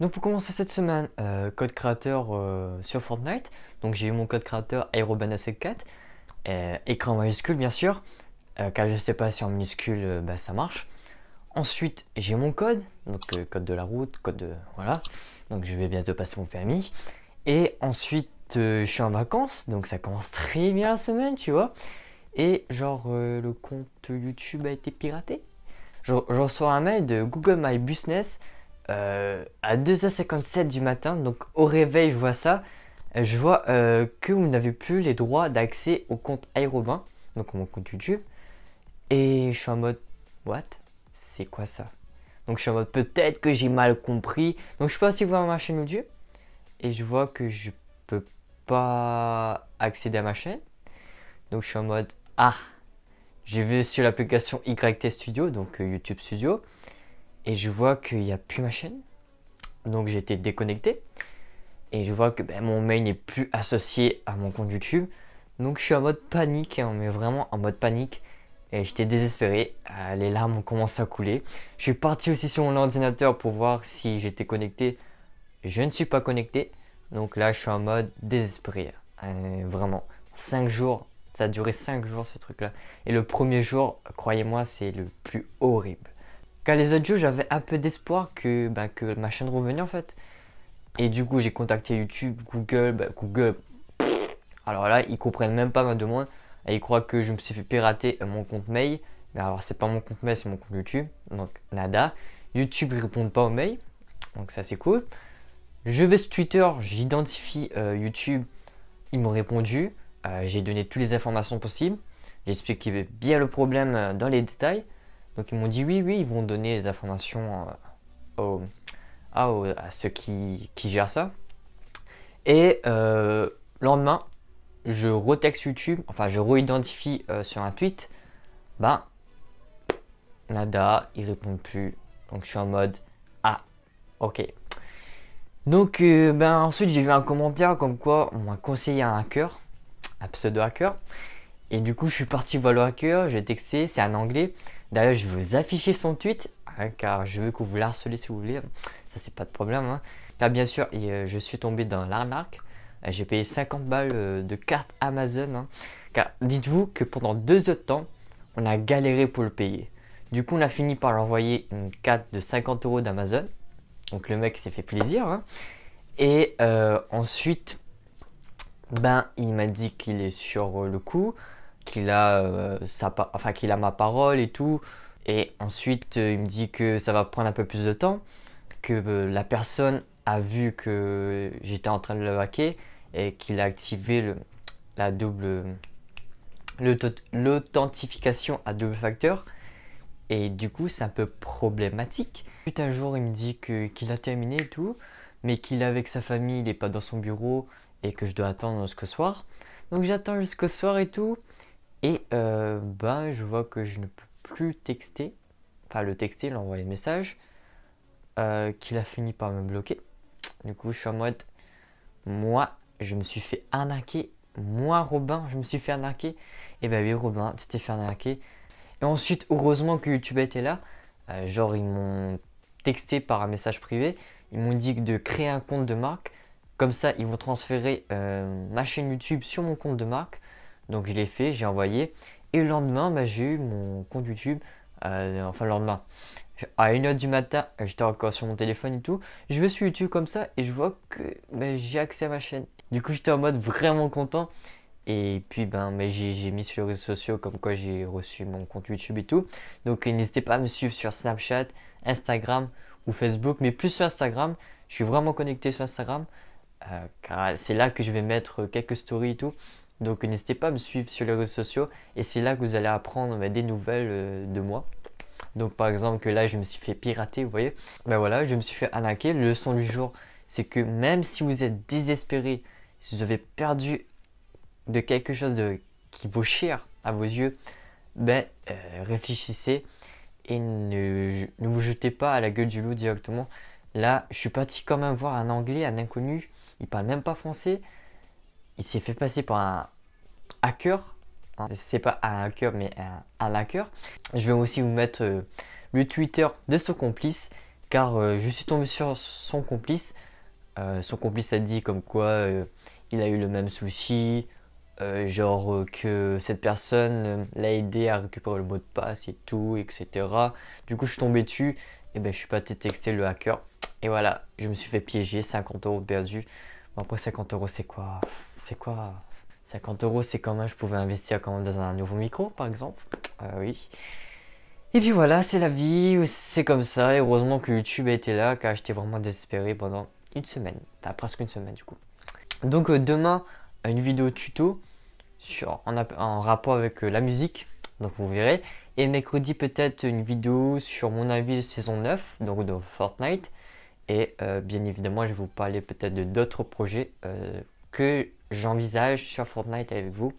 Donc pour commencer cette semaine, euh, code créateur euh, sur Fortnite. Donc j'ai eu mon code créateur AeroBandaset4, euh, écran majuscule bien sûr, euh, car je ne sais pas si en minuscule bah, ça marche. Ensuite j'ai mon code, donc code de la route, code de... voilà. Donc je vais bientôt passer mon permis. Et ensuite je suis en vacances, donc ça commence très bien la semaine, tu vois. Et genre le compte YouTube a été piraté. je reçois un mail de Google My Business euh, à 2h57 du matin, donc au réveil, je vois ça. Euh, je vois euh, que vous n'avez plus les droits d'accès au compte Aérobin, donc mon compte YouTube. Et je suis en mode, what C'est quoi ça Donc je suis en mode, peut-être que j'ai mal compris. Donc je peux aussi voir ma chaîne YouTube et je vois que je peux pas accéder à ma chaîne. Donc je suis en mode, ah J'ai vu sur l'application YT Studio, donc YouTube Studio et je vois qu'il n'y a plus ma chaîne. Donc j'étais déconnecté. Et je vois que ben, mon mail n'est plus associé à mon compte YouTube. Donc je suis en mode panique, hein, mais vraiment en mode panique. Et j'étais désespéré. Euh, les larmes ont commencé à couler. Je suis parti aussi sur mon ordinateur pour voir si j'étais connecté. Je ne suis pas connecté. Donc là, je suis en mode désespéré. Hein. Euh, vraiment. 5 jours. Ça a duré 5 jours ce truc-là. Et le premier jour, croyez-moi, c'est le plus horrible les autres jours j'avais un peu d'espoir bah, que, ma chaîne revenait en fait. Et du coup, j'ai contacté YouTube, Google, bah, Google. alors là, ils comprennent même pas ma demande. Et ils croient que je me suis fait pirater euh, mon compte mail. Mais alors, c'est pas mon compte mail, c'est mon compte YouTube. Donc, nada. YouTube, ils répondent pas au mail. Donc, ça, c'est cool. Je vais sur Twitter, j'identifie euh, YouTube. Ils m'ont répondu. Euh, j'ai donné toutes les informations possibles. J'ai bien le problème dans les détails. Donc ils m'ont dit oui, oui, ils vont donner les informations euh, à, ceux qui, gèrent ça. Et euh, lendemain, je re-texte YouTube, enfin je re-identifie euh, sur un tweet, ben nada, ils répond plus. Donc je suis en mode ah ok. Donc ben ensuite j'ai vu un commentaire comme quoi on m'a conseillé un hacker, un pseudo hacker. Et du coup je suis parti voir le hacker, j'ai texté, c'est un anglais. D'ailleurs, je vais vous afficher son tweet, hein, car je veux que vous l'harcelez si vous voulez. Ça, c'est pas de problème. Hein. bien sûr, euh, je suis tombé dans l'arnaque. Euh, j'ai payé 50 balles euh, de carte Amazon. Hein. car dites-vous que pendant deux autres temps, on a galéré pour le payer. Du coup, on a fini par l'envoyer une carte de 50 euros d'Amazon. Donc le mec s'est fait plaisir. Et ensuite, ben, il m'a dit qu'il est sur le coup qu'il a, euh, enfin, qu'il a ma parole et tout. Et ensuite, euh, il me dit que ça va prendre un peu plus de temps, que euh, la personne a vu que j'étais en train de le hacker et qu'il a activé le, la double l'authentification à double facteur. Et du coup, c'est un peu problématique. puis un jour, il me dit que qu'il a terminé et tout, mais qu'il est avec sa famille, il n'est pas dans son bureau et que je dois attendre jusqu'au soir. Donc j'attends jusqu'au soir et tout. Et euh, bah, je vois que je ne peux plus texter, enfin le texter, l'envoyer le message, euh, qu'il a fini par me bloquer. Du coup, je suis en mode, moi, je me suis fait arnaquer. Moi, Robin, je me suis fait arnaquer. Et bah oui, Robin, tu t'es fait arnaquer. Et ensuite, heureusement que YouTube était là. Euh, genre, ils m'ont texté par un message privé. Ils m'ont dit de créer un compte de marque. Comme ça, ils vont transférer ma chaîne YouTube sur mon compte de marque. Donc je l'ai fait, j'ai envoyé. Et le lendemain, bah, j'ai eu mon compte YouTube. Euh, enfin, le lendemain, à 1h du matin, j'étais encore sur mon téléphone et tout. Je vais sur YouTube comme ça et je vois que bah, j'ai accès à ma chaîne. Du coup, j'étais en mode vraiment content. Et puis, ben, j'ai mis sur les réseaux sociaux comme quoi j'ai reçu mon compte YouTube et tout. Donc, n'hésitez pas à me suivre sur Snapchat, Instagram ou Facebook, mais plus sur Instagram. Je suis vraiment connecté sur Instagram, euh, car c'est là que je vais mettre quelques stories et tout. Donc n'hésitez pas à me suivre sur les réseaux sociaux et c'est là que vous allez apprendre bah, des nouvelles euh, de moi. Donc par exemple que là je me suis fait pirater, vous voyez. Ben voilà, je me suis fait arnaquer. leçon du jour, c'est que même si vous êtes désespéré, si vous avez perdu de quelque chose qui vaut cher à vos yeux, ben euh, réfléchissez et ne, ne, vous jetez pas à la gueule du loup directement. Là, je suis parti quand même voir un anglais, un inconnu, il parle même pas français il s'est fait passer par un hacker. Hein, c'est pas un hacker, mais un, hacker. Je vais aussi vous mettre euh, le Twitter de son complice, car euh, je suis tombé sur son complice. Euh, son complice a dit comme quoi il a eu le même souci, genre que cette personne l'a aidé à récupérer le mot de passe et tout, etc. Du coup, je suis tombé dessus, et eh ben je suis pas détecté le hacker. Et voilà, je me suis fait piéger, 50 euros perdu après 50 euros, c'est quoi C'est quoi 50 euros, c'est quand même, je pouvais investir quand même dans un nouveau micro, par exemple. Ah oui. Et puis voilà, c'est la vie, c'est comme ça. Et heureusement que YouTube a été là, car j'étais vraiment désespéré pendant une semaine. Enfin, presque une semaine, du coup. Donc euh, demain, une vidéo tuto sur, en, rapport avec euh, la musique. Donc vous verrez. Et mercredi, peut-être une vidéo sur mon avis de saison 9, donc de Fortnite. Et euh, bien évidemment, je vais vous parler peut-être de d'autres projets euh, que j'envisage sur Fortnite avec vous.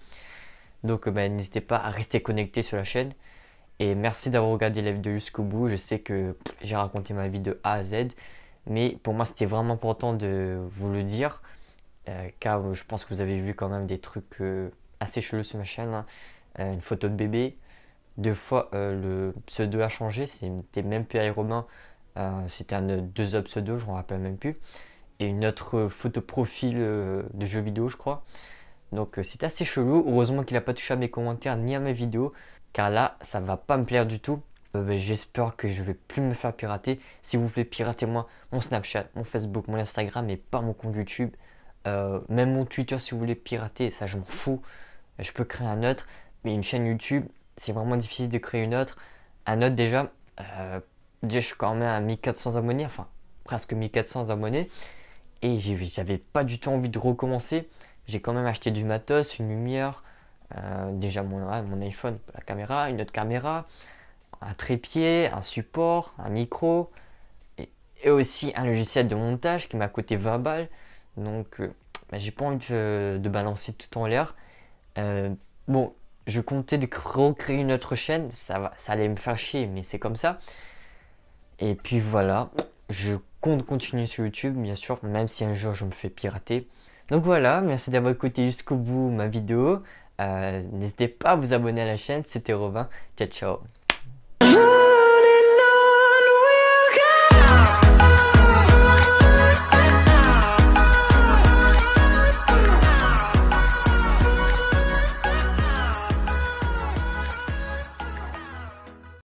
Donc euh, ben, n'hésitez pas à rester connecté sur la chaîne. Et merci d'avoir regardé la vidéo jusqu'au bout. Je sais que j'ai raconté ma vie de A à Z. Mais pour moi, c'était vraiment important de vous le dire. car je pense que vous avez vu quand même des trucs assez chelous sur ma chaîne. Hein. une photo de bébé. Deux fois, le pseudo a changé. C'était même Pierre romain. Euh, c'était un 2 euh, pseudo, je m'en rappelle même plus. Et une autre euh, photo profil de jeu vidéo, je crois. Donc c'est assez chelou. Heureusement qu'il n'a pas touché à mes commentaires ni à mes vidéos. Car là, ça va pas me plaire du tout. Ben, j'espère que je vais plus me faire pirater. S'il vous plaît, piratez-moi mon Snapchat, mon Facebook, mon Instagram et pas mon compte YouTube. même mon Twitter, si vous voulez pirater, ça je m'en fous. Je peux créer un autre. Mais une chaîne YouTube, c'est vraiment difficile de créer une autre. Un autre déjà. Euh, déjà je suis quand même à 1400 abonnés, enfin presque 1400 abonnés. Et j'avais pas du tout envie de recommencer. J'ai quand même acheté du matos, une lumière, euh, déjà mon, mon iPhone, la caméra, une autre caméra, un trépied, un support, un micro et, aussi un logiciel de montage qui m'a coûté 20 balles. Donc euh, bah, j'ai pas envie de, balancer tout en l'air. Euh, bon, je comptais de recréer une autre chaîne, ça, ça allait me faire chier, mais c'est comme ça. Et puis voilà, je compte continuer sur YouTube, bien sûr, même si un jour je me fais pirater. Donc voilà, merci d'avoir écouté jusqu'au bout ma vidéo. Euh, n'hésitez pas à vous abonner à la chaîne, c'était Robin. Ciao, ciao